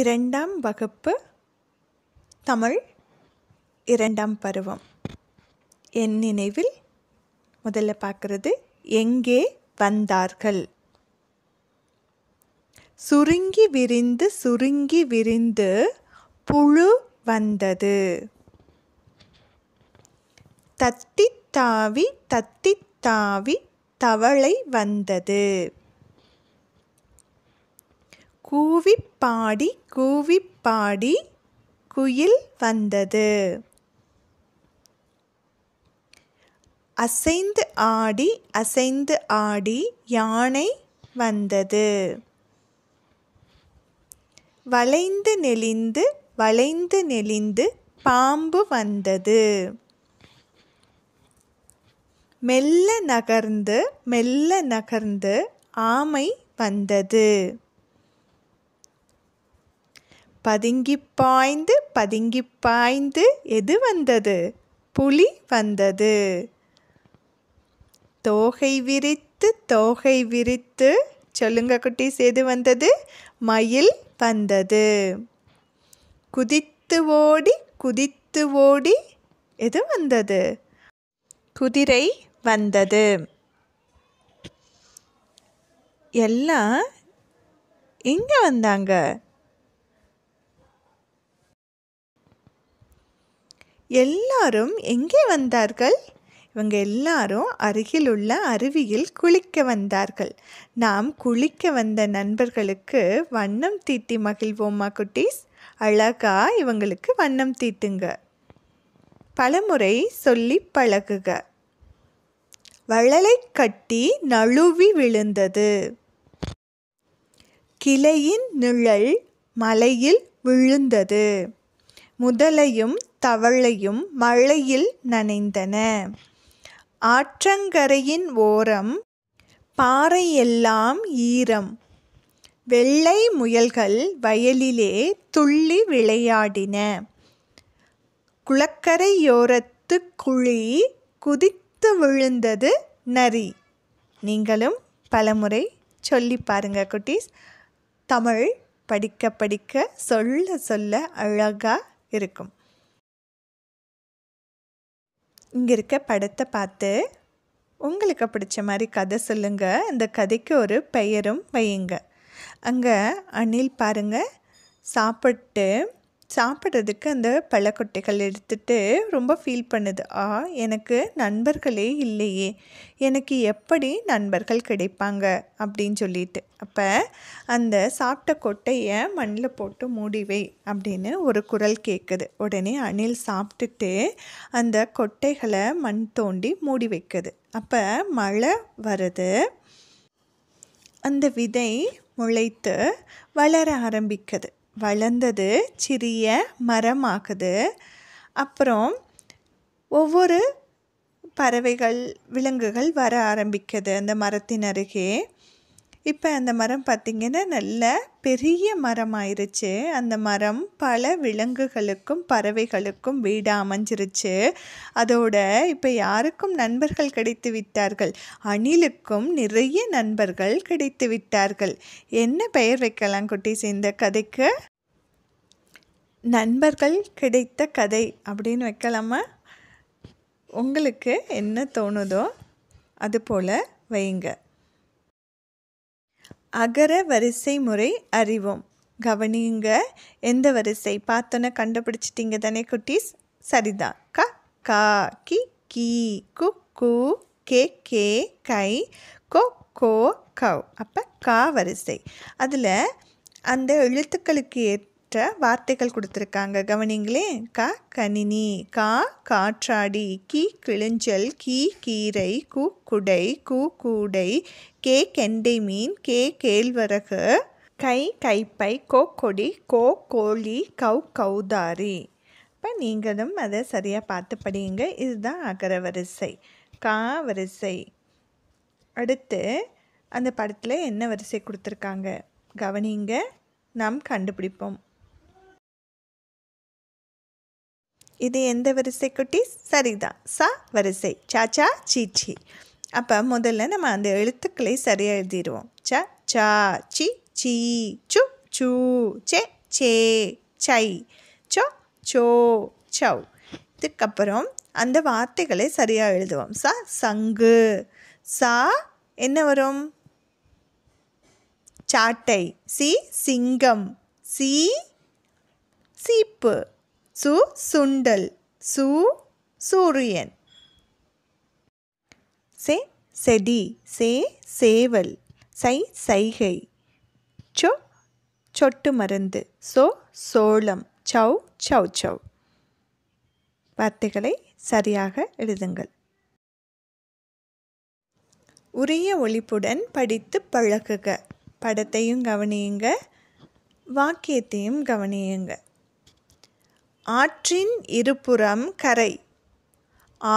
இரண்டாம் வகுப்பு தமிழ் இரண்டாம் பருவம் என் நினைவில் முதல்ல பார்க்குறது எங்கே வந்தார்கள் சுருங்கி விரிந்து சுருங்கி விரிந்து புழு வந்தது தத்தி தாவி தத்தி தாவி தவளை வந்தது கூவி பாடி கூவி பாடி குயில் வந்தது அசைந்து ஆடி அசைந்து ஆடி யானை வந்தது வளைந்து நெளிந்து வளைந்து நெளிந்து பாம்பு வந்தது மெல்ல நகர்ந்து மெல்ல நகர்ந்து ஆமை வந்தது பதுங்கி பாய்ந்து பதுங்கி பாய்ந்து எது வந்தது புலி வந்தது தோகை விரித்து தோகை விரித்து சொல்லுங்க குட்டிஸ் எது வந்தது மயில் வந்தது குதித்து ஓடி குதித்து ஓடி எது வந்தது குதிரை வந்தது எல்லாம் இங்கே வந்தாங்க எல்லாரும் எங்கே வந்தார்கள் இவங்க எல்லாரும் அருகில் உள்ள அருவியில் குளிக்க வந்தார்கள் நாம் குளிக்க வந்த நண்பர்களுக்கு வண்ணம் தீட்டி மகிழ்வோமா குட்டீஸ் அழகா இவங்களுக்கு வண்ணம் தீட்டுங்க பலமுறை சொல்லி பழகுக வளலை கட்டி நழுவி விழுந்தது கிளையின் நிழல் மலையில் விழுந்தது முதலையும் தவளையும் மழையில் நனைந்தன ஆற்றங்கரையின் ஓரம் பாறையெல்லாம் ஈரம் வெள்ளை முயல்கள் வயலிலே துள்ளி விளையாடின குளக்கரையோரத்து குழி குதித்து விழுந்தது நரி நீங்களும் பலமுறை சொல்லி பாருங்க குட்டீஸ் தமிழ் படிக்க படிக்க சொல்ல சொல்ல அழகாக இருக்கும் இங்கே இருக்க படத்தை பார்த்து உங்களுக்கு பிடிச்ச மாதிரி கதை சொல்லுங்கள் இந்த கதைக்கு ஒரு பெயரும் வையுங்க அங்கே அணில் பாருங்கள் சாப்பிட்டு சாப்பிட்றதுக்கு அந்த பழக்கொட்டைகள் எடுத்துகிட்டு ரொம்ப ஃபீல் பண்ணுது ஆ எனக்கு நண்பர்களே இல்லையே எனக்கு எப்படி நண்பர்கள் கிடைப்பாங்க அப்படின்னு சொல்லிட்டு அப்போ அந்த சாப்பிட்ட கொட்டையை மண்ணில் போட்டு மூடிவை அப்படின்னு ஒரு குரல் கேட்குது உடனே அணில் சாப்பிட்டுட்டு அந்த கொட்டைகளை மண் தோண்டி மூடி வைக்குது அப்போ மழை வருது அந்த விதை முளைத்து வளர ஆரம்பிக்குது வளர்ந்தது சிறிய மரமாகுது அப்புறம் ஒவ்வொரு பறவைகள் விலங்குகள் வர ஆரம்பிக்குது அந்த மரத்தின் அருகே இப்போ அந்த மரம் பார்த்திங்கன்னா நல்ல பெரிய மரம் ஆயிருச்சு அந்த மரம் பல விலங்குகளுக்கும் பறவைகளுக்கும் வீடு அமைஞ்சிருச்சு அதோட இப்போ யாருக்கும் நண்பர்கள் கிடைத்து விட்டார்கள் அணிலுக்கும் நிறைய நண்பர்கள் கிடைத்து விட்டார்கள் என்ன பெயர் வைக்கலாம் குட்டி இந்த கதைக்கு நண்பர்கள் கிடைத்த கதை அப்படின்னு வைக்கலாமா உங்களுக்கு என்ன தோணுதோ அதுபோல் வைங்க அகர வரிசை முறை அறிவோம் கவனியுங்க எந்த வரிசை பார்த்தோன்னே கண்டுபிடிச்சிட்டிங்க தானே குட்டீஸ் சரிதான் க கா கி கீ கு கு கே கே கை கோ கோ கவ் அப்போ கா வரிசை அதில் அந்த எழுத்துக்களுக்கு ஏற்ப வார்த்தைகள் கொடுத்துருக்காங்க கவனிங்களே க கணினி கா காற்றாடி கி கிளிஞ்சல் கி கீரை கு குடை கு கூடை கே கெண்டை மீன் கே கேழ்வரகு கை கைப்பை கோ கொடி கோ கோழி கௌ கௌதாரி இப்போ நீங்களும் அதை சரியாக பார்த்து படியுங்க இதுதான் அகர வரிசை கா வரிசை அடுத்து அந்த படத்தில் என்ன வரிசை கொடுத்துருக்காங்க கவனிங்க நாம் கண்டுபிடிப்போம் இது எந்த வரிசை குட்டீஸ் சரிதான் சா வரிசை சாச்சா சீச்சி அப்போ முதல்ல நம்ம அந்த எழுத்துக்களை சரியாக எழுதிடுவோம் ச சா சி சீ சு சூ சே சே சை சோ சோ சௌ இதுக்கப்புறம் அந்த வார்த்தைகளை சரியாக எழுதுவோம் ச சங்கு சா என்ன வரும் சாட்டை சி சிங்கம் சி சீப்பு சு சுண்டல் சு சூரியன் செ செடி சே சேவல் சை சைகை சொ சொட்டு மருந்து சோ சோளம் சௌ சௌ சௌ வார்த்தைகளை சரியாக எழுதுங்கள் உரிய ஒழிப்புடன் படித்து பழகுக படத்தையும் கவனியுங்க வாக்கியத்தையும் கவனியுங்கள் ஆற்றின் இருபுறம் கரை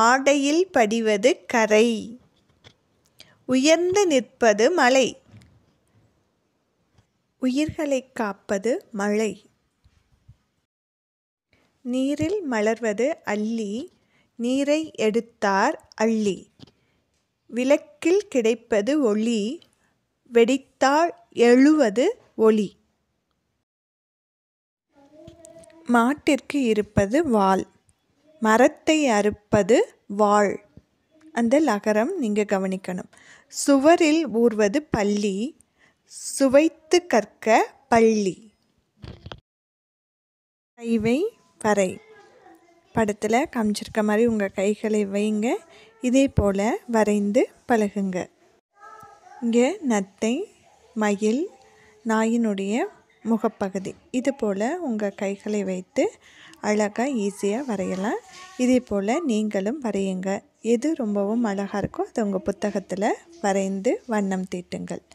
ஆடையில் படிவது கரை உயர்ந்து நிற்பது மலை உயிர்களை காப்பது மழை நீரில் மலர்வது அள்ளி நீரை எடுத்தார் அள்ளி விளக்கில் கிடைப்பது ஒளி வெடித்தால் எழுவது ஒளி மாட்டிற்கு இருப்பது வால் மரத்தை அறுப்பது வாள் அந்த லகரம் நீங்கள் கவனிக்கணும் சுவரில் ஊர்வது பள்ளி சுவைத்து கற்க பள்ளி கைவை வரை படத்தில் காமிச்சிருக்க மாதிரி உங்கள் கைகளை வைங்க இதே போல் வரைந்து பழகுங்க இங்கே நத்தை மயில் நாயினுடைய முகப்பகுதி இது போல் உங்கள் கைகளை வைத்து அழகாக ஈஸியாக வரையலாம் இதே போல் நீங்களும் வரையுங்க எது ரொம்பவும் அழகாக இருக்கோ அதை உங்கள் புத்தகத்தில் வரைந்து வண்ணம் தீட்டுங்கள்